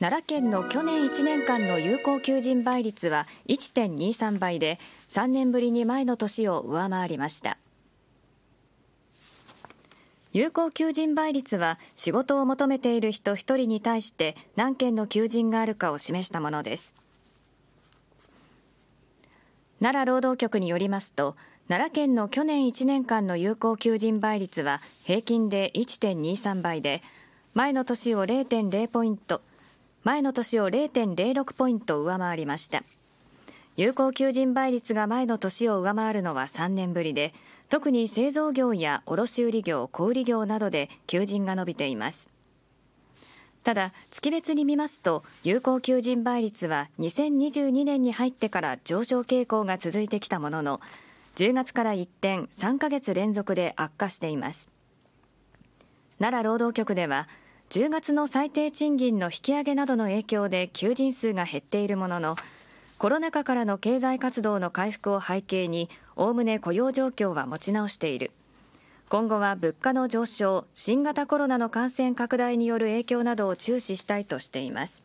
奈良県の去年1年間の有効求人倍率は1.23倍で3年ぶりに前の年を上回りました有効求人倍率は仕事を求めている人1人に対して何件の求人があるかを示したものです奈良労働局によりますと奈良県の去年1年間の有効求人倍率は平均で1.23倍で前の年を0.0ポイント前の年を0.06ポイント上回りました有効求人倍率が前の年を上回るのは3年ぶりで特に製造業や卸売業小売業などで求人が伸びていますただ月別に見ますと有効求人倍率は2022年に入ってから上昇傾向が続いてきたものの10月から一転3ヶ月連続で悪化しています奈良労働局では10月の最低賃金の引き上げなどの影響で求人数が減っているもののコロナ禍からの経済活動の回復を背景におおむね雇用状況は持ち直している今後は物価の上昇新型コロナの感染拡大による影響などを注視したいとしています